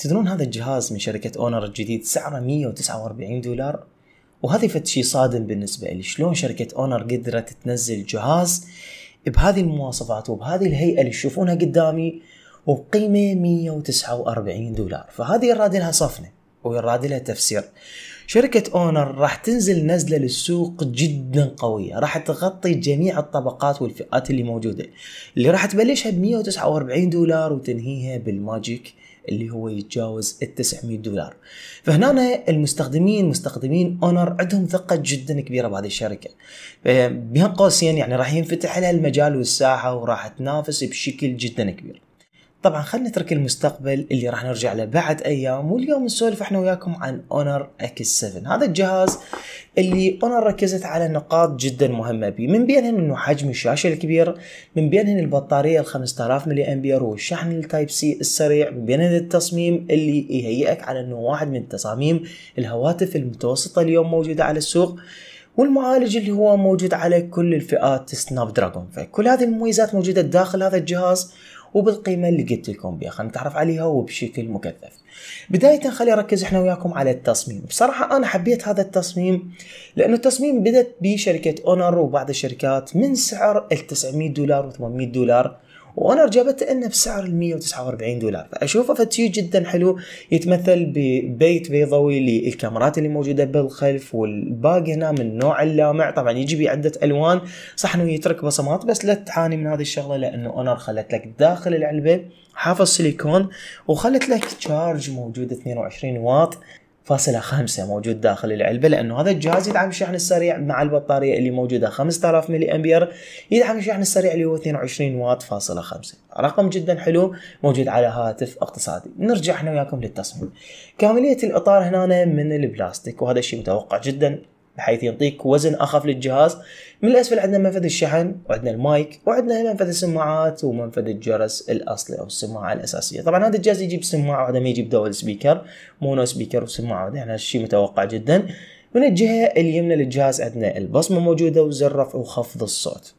تدرون هذا الجهاز من شركة اونر الجديد سعره 149 دولار وهذا فد شيء صادم بالنسبة لي شلون شركة اونر قدرت تنزل جهاز بهذه المواصفات وبهذه الهيئة اللي تشوفونها قدامي وبقيمة 149 دولار فهذه يراد لها صفنة ويراد لها تفسير شركة اونر راح تنزل نزلة للسوق جدا قوية راح تغطي جميع الطبقات والفئات اللي موجودة اللي راح تبلشها ب 149 دولار وتنهيها بالماجيك اللي هو يتجاوز ال 900 دولار فهنا المستخدمين مستخدمين اونر عندهم ثقه جدا كبيره بهذه الشركه بين يعني، قوسين يعني راح ينفتح لها المجال والساحه وراح تنافس بشكل جدا كبير طبعا خلينا نترك المستقبل اللي راح نرجع له بعد ايام واليوم نسولف احنا وياكم عن اونر اكس 7 هذا الجهاز اللي اونر ركزت على نقاط جدا مهمه بي من بينهن انه حجم الشاشه الكبير من بينهن البطاريه ال 5000 ملي امبير والشحن التايب سي السريع من بينهن التصميم اللي يهيئك على انه واحد من تصاميم الهواتف المتوسطه اليوم موجوده على السوق والمعالج اللي هو موجود على كل الفئات سناب دراجون فكل هذه المميزات موجودة داخل هذا الجهاز وبالقيمه اللي قلت لكم بها خلينا نتعرف عليها وبشكل مكثف بدايه خلي اركز احنا وياكم على التصميم بصراحه انا حبيت هذا التصميم لانه التصميم بدت بشركه اونر وبعض الشركات من سعر ال 900 دولار و 800 دولار وانا جابته انه بسعر ال 149 دولار فاشوفه فتيج جدا حلو يتمثل ببيت بيضوي للكاميرات اللي موجوده بالخلف والباق هنا من نوع اللامع طبعا يجي بعده الوان صح انه يترك بصمات بس لا تعاني من هذه الشغله لانه اونر خلت لك داخل العلبه حافظ سيليكون وخلت لك تشارج موجود 22 واط فاصلة خمسة موجود داخل العلبة لأنه هذا الجهاز يدعم الشحن السريع مع البطارية اللي موجودة 5000 ملي أمبير يدعم الشحن السريع اللي هو 22 واط فاصلة خمسة رقم جدا حلو موجود على هاتف اقتصادي نرجع احنا وياكم للتصميم كاملية الإطار هنا من البلاستيك وهذا الشيء متوقع جدا بحيث يعطيك وزن اخف للجهاز من الاسفل عندنا منفذ الشحن وعندنا المايك وعندنا منفذ السماعات ومنفذ الجرس الاصلي او السماعه الاساسيه طبعا هذا الجهاز يجيب سماعه واحده ما يجيب دول سبيكر مونو سبيكر وسماعه واحده يعني الشيء متوقع جدا من الجهه اليمنى للجهاز عندنا البصمه موجوده وزر رفع وخفض الصوت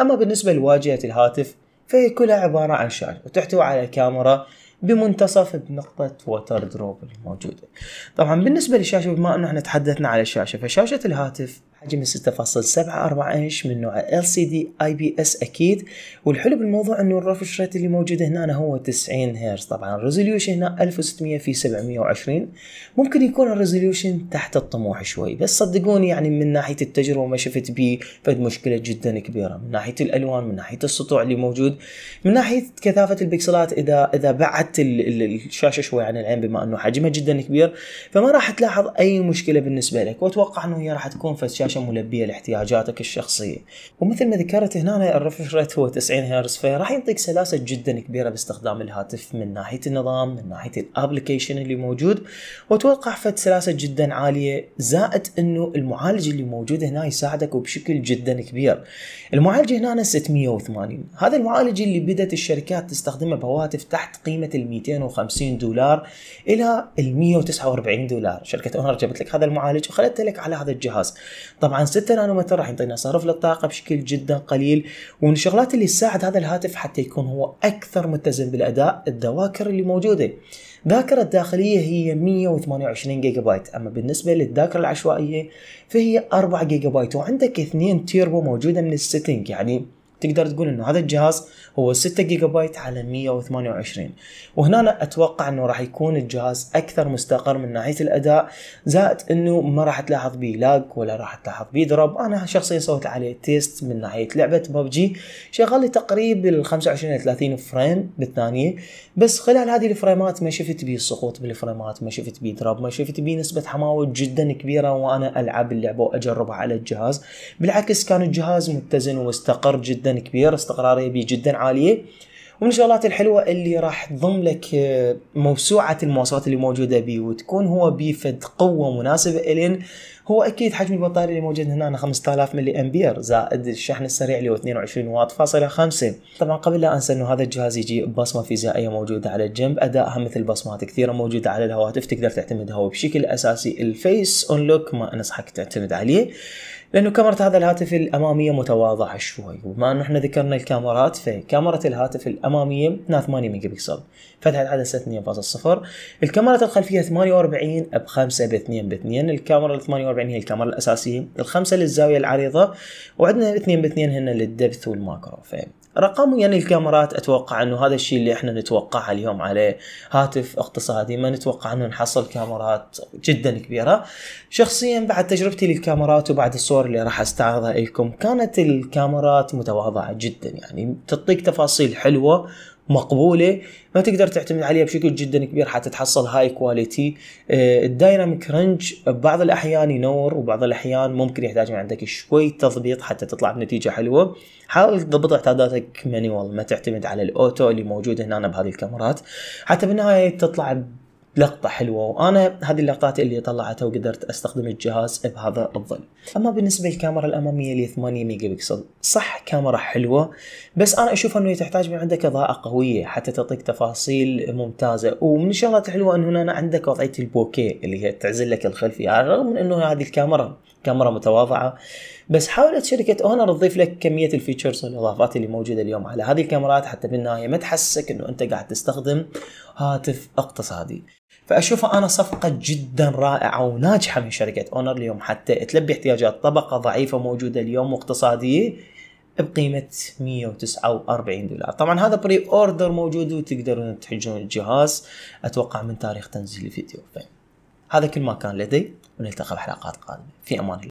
اما بالنسبه لواجهه الهاتف فهي كلها عباره عن شاشه وتحتوي على كاميرا بمنتصف بنقطة ووتر دروب الموجودة طبعا بالنسبة للشاشة بما أنه احنا تحدثنا على الشاشة فشاشة الهاتف حجم 6.74 انش من نوع LCD IPS اكيد والحلو بالموضوع انه الرفرش ريت اللي موجود هنا هو 90 هرتز طبعا الريزوليوشن هنا 1600 في 720 ممكن يكون الريزوليوشن تحت الطموح شوي بس صدقوني يعني من ناحيه التجربه ما شفت بيه فد مشكله جدا كبيره من ناحيه الالوان من ناحيه السطوع اللي موجود من ناحيه كثافه البكسلات اذا اذا بعدت الشاشه شوي عن العين بما انه حجمها جدا كبير فما راح تلاحظ اي مشكله بالنسبه لك واتوقع انه هي راح تكون فد عشان ملبيه لاحتياجاتك الشخصيه ومثل ما ذكرت هنا الريفرش ريت هو 90 هرتز فراح يعطيك سلاسه جدا كبيره باستخدام الهاتف من ناحيه النظام من ناحيه الابلكيشن اللي موجود واتوقع فد سلاسه جدا عاليه زائد انه المعالج اللي موجود هنا يساعدك وبشكل جدا كبير المعالج هنا 680 هذا المعالج اللي بدات الشركات تستخدمه بهواتف تحت قيمه ال 250 دولار الى ال 149 دولار شركه اونر جابت لك هذا المعالج وخلت لك على هذا الجهاز طبعا 6 نانومتر راح يعطينا صرف للطاقه بشكل جدا قليل ومن الشغلات اللي تساعد هذا الهاتف حتى يكون هو اكثر متزن بالاداء الذواكر اللي موجوده الذاكره الداخليه هي 128 جيجا بايت اما بالنسبه للذاكره العشوائيه فهي 4 جيجا بايت وعندك 2 تيربو موجوده من السيتنج يعني تقدر تقول انه هذا الجهاز هو 6 جيجا بايت على 128 وهنا اتوقع انه راح يكون الجهاز اكثر مستقر من ناحيه الاداء زائد انه ما راح تلاحظ بيه لاج ولا راح تلاحظ بيه دروب انا شخصيا سويت عليه تيست من ناحيه لعبه ببجي شغال تقريبا تقريبا 25 الى 30 فريم بالثانيه بس خلال هذه الفريمات ما شفت بيه سقوط بالفريمات ما شفت بيه دروب ما شفت بيه نسبه حماوه جدا كبيره وانا العب اللعبه واجربها على الجهاز بالعكس كان الجهاز متزن ومستقر جدا كبيره استقرارية بي جدا عالية ومن الشغلات الحلوه اللي راح تضم لك آه، موسوعه المواصفات اللي موجوده بيه وتكون هو بفد قوه مناسبه الين هو اكيد حجم البطاريه اللي موجود هنا 5000 ملي امبير زائد الشحن السريع اللي هو 22 واط فاصلة خمسة طبعا قبل لا انسى انه هذا الجهاز يجي ببصمه فيزيائيه موجوده على الجنب ادائها مثل بصمات كثيره موجوده على الهواتف تقدر تعتمدها وبشكل اساسي الفيس اون لوك ما انصحك تعتمد عليه لانه كاميرا هذا الهاتف الاماميه متواضعه شوي وبما انه احنا ذكرنا الكاميرات فكاميرا الهاتف الأمامية الاماميه 8 ميجا بكسل فتحه عدسه 2.0 الكاميرا الخلفيه 48 ب 5 ب 2 ب 2 الكاميرا ال 48 هي الكاميرا الاساسيه الخمسه للزاويه العريضه وعندنا 2 ب 2 هنا للدبث والماكرو فاهم رقم يعني الكاميرات اتوقع انه هذا الشيء اللي احنا نتوقعه اليوم عليه هاتف اقتصادي ما نتوقع انه نحصل كاميرات جدا كبيره شخصيا بعد تجربتي للكاميرات وبعد الصور اللي راح استعرضها لكم كانت الكاميرات متواضعه جدا يعني تعطيك تفاصيل حلوه مقبوله ما تقدر تعتمد عليها بشكل جدا كبير حتى تحصل هاي آه، كواليتي الدايناميك رينج بعض الاحيان ينور وبعض الاحيان ممكن يحتاج من عندك شوي تضبيط حتى تطلع بنتيجه حلوه حاول تضبط اعداداتك مانيوال ما تعتمد على الاوتو اللي موجود هنا بهذه الكاميرات حتى بالنهايه تطلع لقطه حلوه وانا هذه اللقطات اللي طلعتها وقدرت استخدم الجهاز بهذا الظل اما بالنسبه للكاميرا الاماميه اللي 8 ميجا بكسل صح كاميرا حلوه بس انا اشوف انه تحتاج من عندك اضاءه قويه حتى تعطيك تفاصيل ممتازه ومن الشغلات الحلوه انه هنا عندك وضعيه البوكيه اللي هي تعزل لك الخلفيه على الرغم من انه هذه الكاميرا كاميرا متواضعه بس حاولت شركه اونر تضيف لك كميه الفيتشرز والاضافات اللي موجوده اليوم على هذه الكاميرات حتى بالنهايه ما تحسسك انه انت قاعد تستخدم هاتف اقتصادي فاشوفها انا صفقه جدا رائعه وناجحه من شركه اونر اليوم حتى تلبي احتياجات طبقه ضعيفه موجوده اليوم واقتصاديه بقيمه 149 دولار طبعا هذا بري اوردر موجود وتقدرون تحجون الجهاز اتوقع من تاريخ تنزيل الفيديو طيب، هذا كل ما كان لدي ونلتقي بحلقات قادمه في امان الله